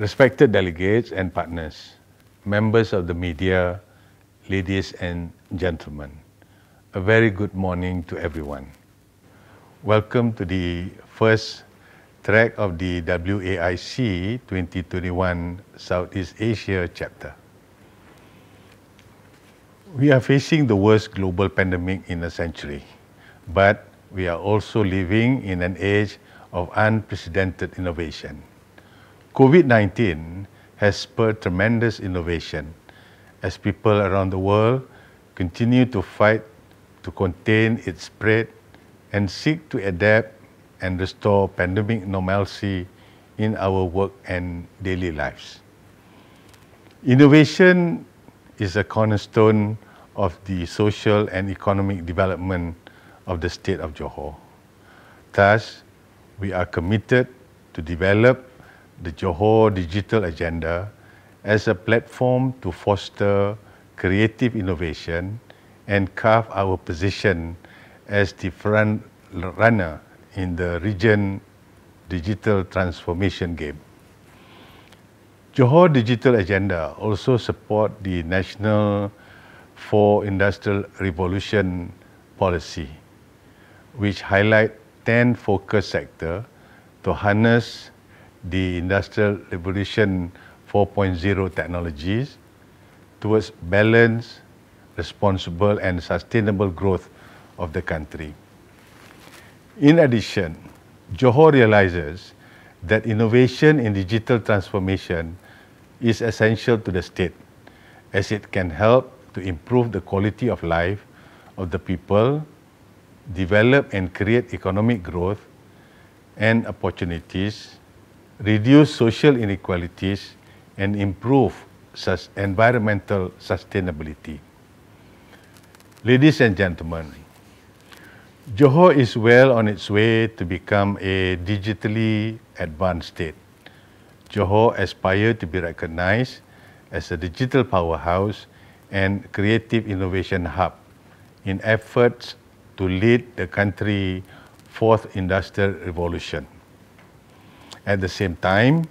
Respected delegates and partners, members of the media, ladies and gentlemen, a very good morning to everyone. Welcome to the first track of the WAIC 2021 Southeast Asia chapter. We are facing the worst global pandemic in a century, but we are also living in an age of unprecedented innovation. COVID-19 has spurred tremendous innovation as people around the world continue to fight to contain its spread and seek to adapt and restore pandemic normalcy in our work and daily lives. Innovation is a cornerstone of the social and economic development of the state of Johor. Thus, we are committed to develop the Johor Digital Agenda as a platform to foster creative innovation and carve our position as the front runner in the region digital transformation game. Johor Digital Agenda also support the National for Industrial Revolution policy, which highlight 10 focus sector to harness the Industrial Revolution 4.0 technologies towards balanced, responsible and sustainable growth of the country. In addition, Johor realizes that innovation in digital transformation is essential to the state as it can help to improve the quality of life of the people, develop and create economic growth and opportunities reduce social inequalities, and improve environmental sustainability. Ladies and gentlemen, Johor is well on its way to become a digitally advanced state. Johor aspires to be recognized as a digital powerhouse and creative innovation hub in efforts to lead the country fourth industrial revolution. At the same time,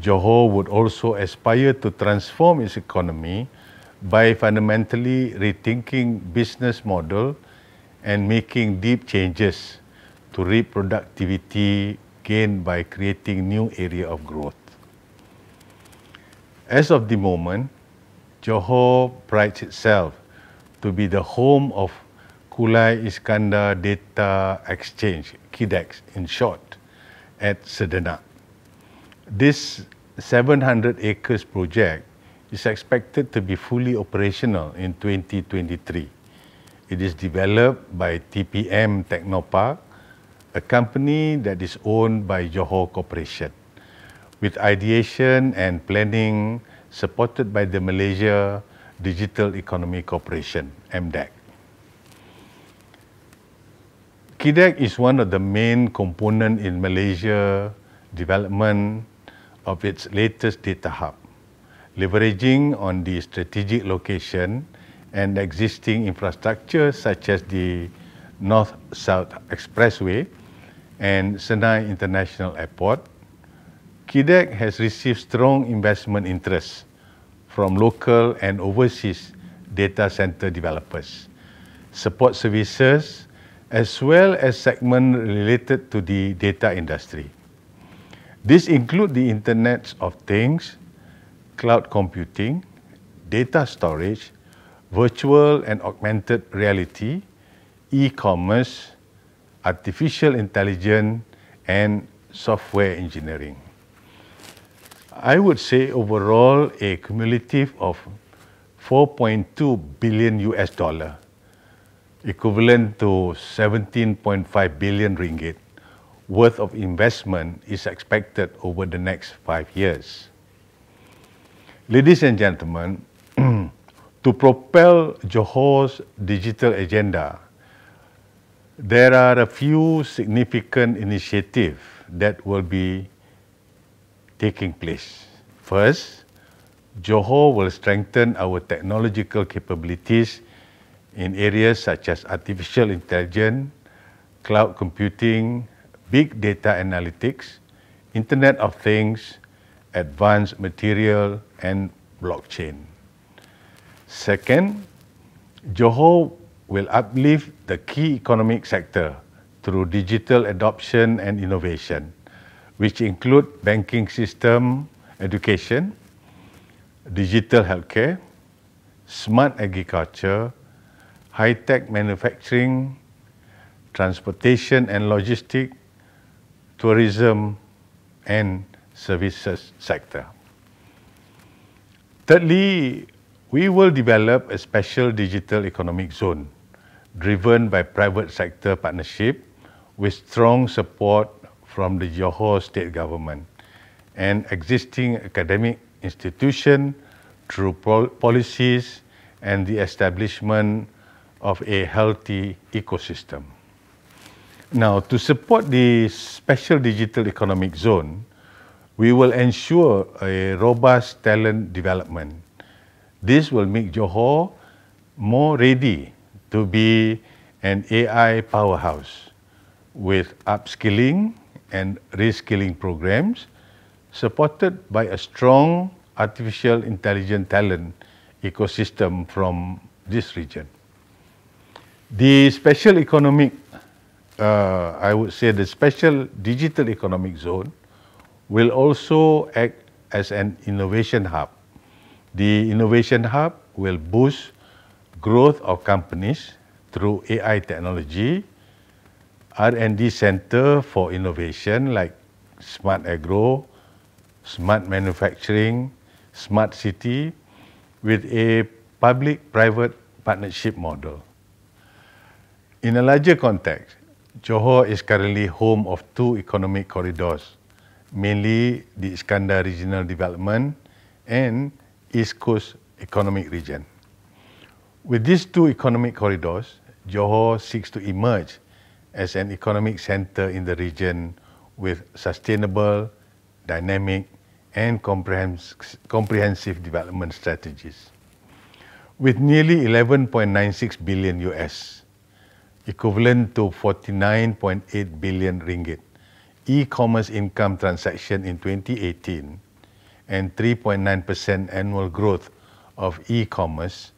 Johor would also aspire to transform its economy by fundamentally rethinking business model and making deep changes to reap productivity gained by creating new area of growth. As of the moment, Johor prides itself to be the home of Kulai Iskandar Data Exchange, KIDEX in short. at Sedena, This 700 acres project is expected to be fully operational in 2023. It is developed by TPM Technopark, a company that is owned by Johor Corporation. With ideation and planning supported by the Malaysia Digital Economy Corporation, MDEC. KIDEC is one of the main component in Malaysia development of its latest data hub, leveraging on the strategic location and existing infrastructure such as the North-South Expressway and Senai International Airport, KIDEC has received strong investment interest from local and overseas data center developers. Support services, as well as segment related to the data industry. This include the Internet of Things, cloud computing, data storage, virtual and augmented reality, e-commerce, artificial intelligence, and software engineering. I would say overall a cumulative of 4.2 billion US dollar. equivalent to 17.5 billion ringgit worth of investment is expected over the next five years. Ladies and gentlemen, to propel Johor's digital agenda, there are a few significant initiatives that will be taking place. First, Johor will strengthen our technological capabilities in areas such as artificial intelligence, cloud computing, big data analytics, Internet of Things, advanced material, and blockchain. Second, Johor will uplift the key economic sector through digital adoption and innovation, which include banking system, education, digital healthcare, smart agriculture, high-tech manufacturing, transportation and logistic, tourism and services sector. Thirdly, we will develop a special digital economic zone driven by private sector partnership with strong support from the Johor State Government and existing academic institution through policies and the establishment of a healthy ecosystem. Now, to support the special digital economic zone, we will ensure a robust talent development. This will make Johor more ready to be an AI powerhouse with upskilling and reskilling programs supported by a strong artificial intelligent talent ecosystem from this region. The special economic, uh, I would say the special digital economic zone will also act as an innovation hub. The innovation hub will boost growth of companies through AI technology, R&D center for innovation like smart agro, smart manufacturing, smart city with a public-private partnership model. In a larger context, Johor is currently home of two economic corridors, mainly the Iskandar Regional Development and East Coast Economic Region. With these two economic corridors, Johor seeks to emerge as an economic centre in the region with sustainable, dynamic, and comprehensive development strategies. With nearly 11.96 billion US equivalent to 49.8 billion ringgit. E-commerce income transaction in 2018 and 3.9% annual growth of e-commerce,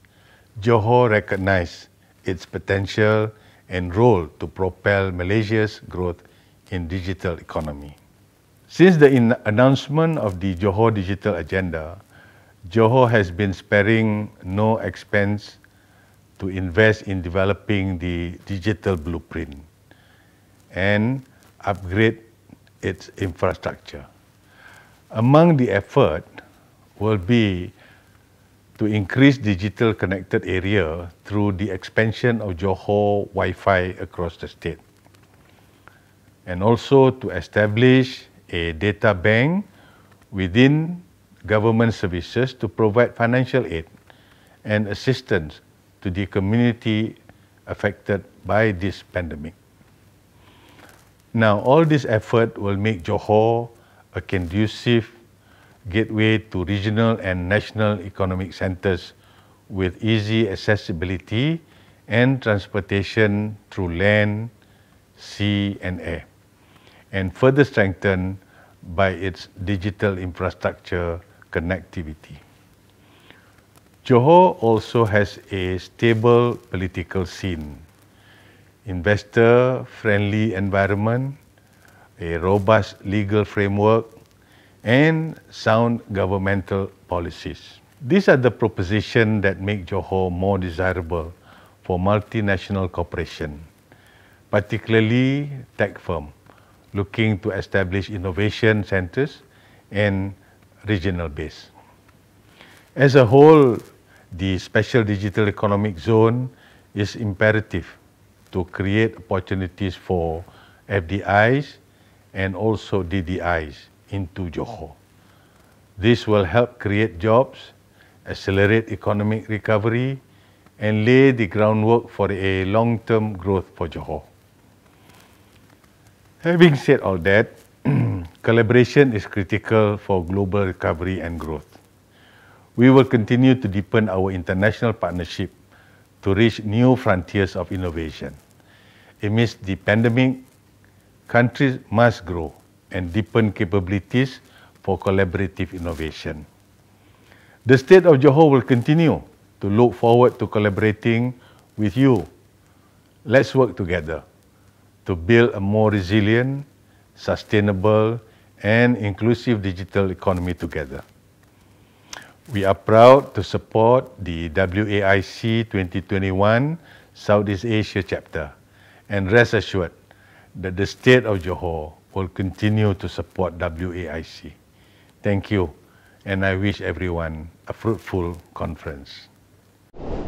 Johor recognized its potential and role to propel Malaysia's growth in digital economy. Since the announcement of the Johor Digital Agenda, Johor has been sparing no expense to invest in developing the digital blueprint and upgrade its infrastructure. Among the effort will be to increase digital connected area through the expansion of Johor Wi-Fi across the state and also to establish a data bank within government services to provide financial aid and assistance to the community affected by this pandemic. Now, all this effort will make Johor a conducive gateway to regional and national economic centres with easy accessibility and transportation through land, sea and air, and further strengthened by its digital infrastructure connectivity. Johor also has a stable political scene, investor-friendly environment, a robust legal framework and sound governmental policies. These are the propositions that make Johor more desirable for multinational corporation, particularly tech firm looking to establish innovation centers and regional base. As a whole, the special digital economic zone is imperative to create opportunities for FDIs and also DDIs into Johor. This will help create jobs, accelerate economic recovery, and lay the groundwork for a long-term growth for Johor. Having said all that, collaboration is critical for global recovery and growth. we will continue to deepen our international partnership to reach new frontiers of innovation. Amidst the pandemic, countries must grow and deepen capabilities for collaborative innovation. The State of Johor will continue to look forward to collaborating with you. Let's work together to build a more resilient, sustainable and inclusive digital economy together. We are proud to support the WAIC 2021 Southeast Asia chapter and rest assured that the state of Johor will continue to support WAIC. Thank you and I wish everyone a fruitful conference. Thank you.